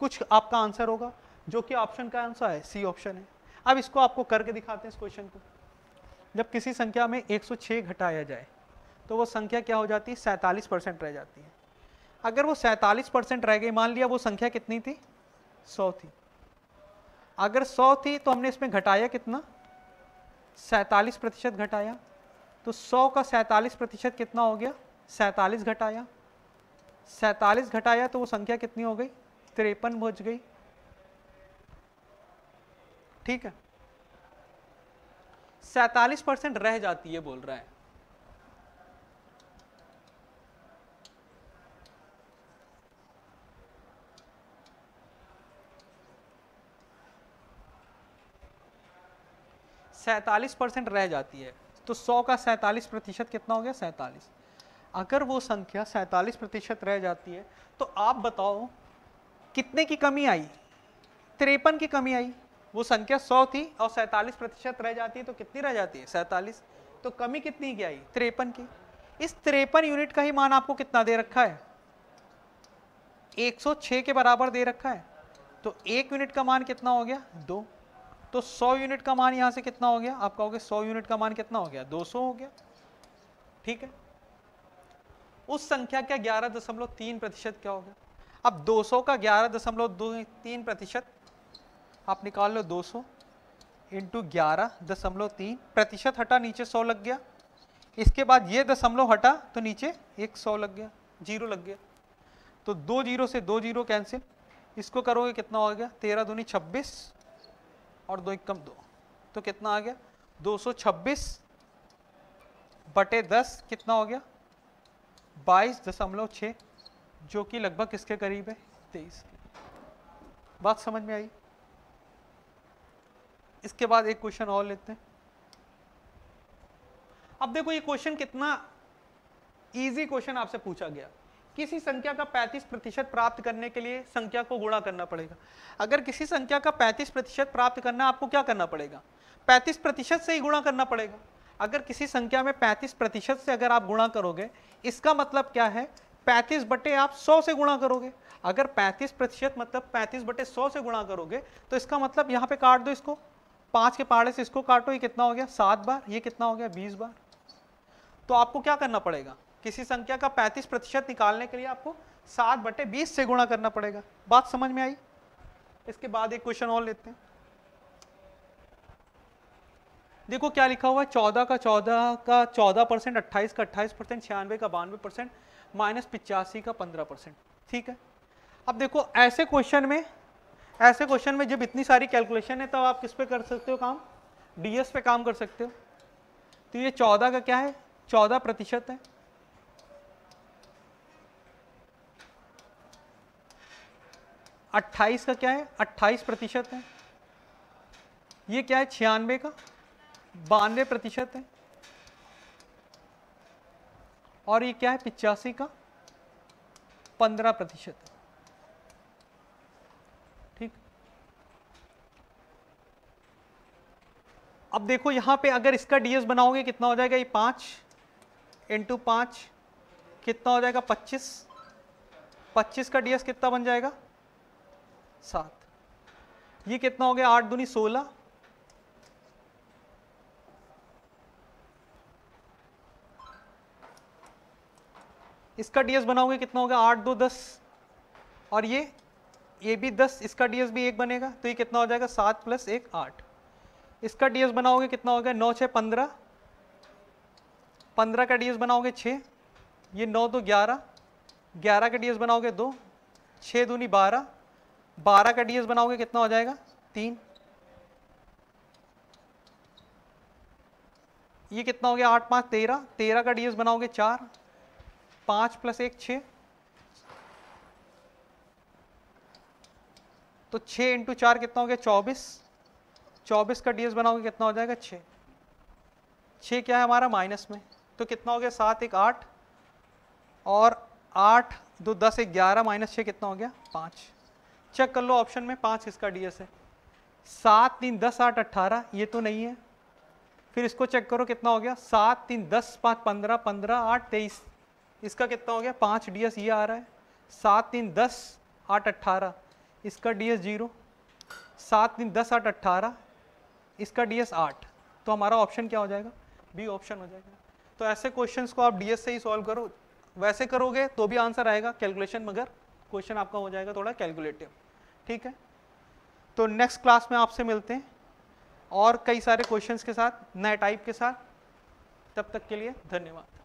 कुछ आपका आंसर होगा जो कि ऑप्शन का आंसर है सी ऑप्शन है अब इसको आपको करके दिखाते हैं इस क्वेश्चन को जब किसी संख्या में 106 घटाया जाए तो वो संख्या क्या हो जाती है सैंतालीस परसेंट रह जाती है अगर वो सैंतालीस परसेंट रह गई मान लिया वो संख्या कितनी थी सौ थी अगर सौ थी तो हमने इसमें घटाया कितना सैंतालीस प्रतिशत घटाया तो सौ का सैंतालीस प्रतिशत कितना हो गया सैंतालीस घटाया सैंतालीस घटाया तो वो संख्या कितनी हो गई तिरपन बच गई ठीक है सैतालीस परसेंट रह जाती है बोल रहा है सैतालीस परसेंट रह जाती है तो सौ का सैतालीस प्रतिशत कितना हो गया सैतालीस अगर वो संख्या सैंतालीस प्रतिशत रह जाती है तो आप बताओ कितने की कमी आई तिरपन की कमी आई वो संख्या सौ थी और सैतालीस प्रतिशत रह जाती है तो कितनी रह जाती है सैतालीस तो कमी कितनी की आई त्रेपन की इस त्रेपन यूनिट का ही मान आपको कितना दे रखा है 106 के बराबर दे रखा है तो एक यूनिट का मान कितना हो गया दो तो 100 यूनिट का मान यहां से कितना हो गया आप कहोगे 100 यूनिट का मान कितना हो गया 200 हो गया ठीक है उस संख्या का 11.3 प्रतिशत क्या होगा अब 200 का 11.3 प्रतिशत आप निकाल लो 200 सौ इंटू ग्यारह दशमलव तीन प्रतिशत हटा नीचे 100 लग गया इसके बाद ये दशमलव हटा तो नीचे एक सौ लग गया जीरो लग गया तो दो जीरो से दो जीरो कैंसिल इसको करोगे कितना हो गया तेरह दूनी छब्बीस और दो इक्कम दो तो कितना आ गया दो सौ छब्बीस बटे दस कितना हो गया बाईस दशमलव छः जो कि लगभग किसके करीब है तेईस बात समझ में आई इसके बाद एक क्वेश्चन और लेते हैं अब देखो ये क्वेश्चन कितना इजी क्वेश्चन आपसे पूछा गया किसी संख्या का 35 प्रतिशत प्राप्त करने के लिए संख्या को गुणा करना पड़ेगा अगर किसी संख्या का 35 प्रतिशत प्राप्त करना आपको क्या करना पड़ेगा 35 प्रतिशत से ही गुणा करना पड़ेगा अगर किसी संख्या में 35 प्रतिशत से अगर आप गुणा करोगे इसका मतलब क्या है 35 बटे आप 100 से गुणा करोगे अगर 35 प्रतिशत मतलब 35 बटे 100 से गुणा करोगे तो इसका मतलब यहाँ पे काट दो इसको पांच के पहाड़े से इसको काटो ये कितना हो गया सात बार ये कितना हो गया बीस बार तो आपको क्या करना पड़ेगा किसी संख्या का पैंतीस प्रतिशत निकालने के लिए आपको सात बटे बीस से गुणा करना पड़ेगा बात समझ में आई इसके बाद एक क्वेश्चन और लेते हैं देखो क्या लिखा हुआ है चौदह का चौदह का चौदह परसेंट अट्ठाईस का अट्ठाईस परसेंट छियानवे का बानवे परसेंट माइनस पिचासी का पंद्रह परसेंट ठीक है अब देखो ऐसे क्वेश्चन में ऐसे क्वेश्चन में जब इतनी सारी कैलकुलेशन है तब तो आप किस पे कर सकते हो काम डीएस पे काम कर सकते हो तो ये चौदह का क्या है चौदह प्रतिशत है अट्ठाईस का क्या है अट्ठाईस प्रतिशत है ये क्या है छियानवे का बानवे प्रतिशत है और ये क्या है पिचासी का पंद्रह प्रतिशत है अब देखो यहाँ पे अगर इसका डीएस बनाओगे कितना हो जाएगा ये पाँच इंटू पाँच कितना हो जाएगा पच्चीस पच्चीस का डीएस कितना बन जाएगा सात ये कितना हो गया आठ दूनी सोलह इसका डीएस बनाओगे कितना होगा आठ दो दस और ये ये भी दस इसका डीएस भी एक बनेगा तो ये कितना हो जाएगा सात प्लस एक आठ इसका डीएस बनाओगे कितना हो गया नौ छः पंद्रह पंद्रह का डीएस बनाओगे छः ये नौ दो ग्यारह ग्यारह का डीएस बनाओगे दो छः दूनी बारह बारह का डीएस बनाओगे कितना हो जाएगा तीन ये कितना हो गया आठ पाँच तेरह तेरह का डीएस बनाओगे चार पाँच प्लस एक छः तो छः इंटू चार कितना हो गया चौबीस चौबीस का डी बनाओगे कितना हो जाएगा छः छः क्या है हमारा माइनस में तो कितना हो गया सात एक आठ और आठ दो दस एक ग्यारह माइनस छः कितना हो गया पाँच चेक कर लो ऑप्शन में पाँच इसका डी है सात तीन दस आठ अट्ठारह ये तो नहीं है फिर इसको चेक करो कितना हो गया सात तीन दस पाँच पंद्रह पंद्रह आठ तेईस इसका कितना हो गया पाँच डी ये आ रहा है सात तीन दस आठ अट्ठारह इसका डी एस जीरो सात तीन दस आठ अट्ठारह इसका डी एस आठ तो हमारा ऑप्शन क्या हो जाएगा बी ऑप्शन हो जाएगा तो ऐसे क्वेश्चन को आप एस से ही सॉल्व करो वैसे करोगे तो भी आंसर आएगा कैलकुलेशन मगर क्वेश्चन आपका हो जाएगा थोड़ा कैलकुलेटिव ठीक है तो नेक्स्ट क्लास में आपसे मिलते हैं और कई सारे क्वेश्चंस के साथ नए टाइप के साथ तब तक के लिए धन्यवाद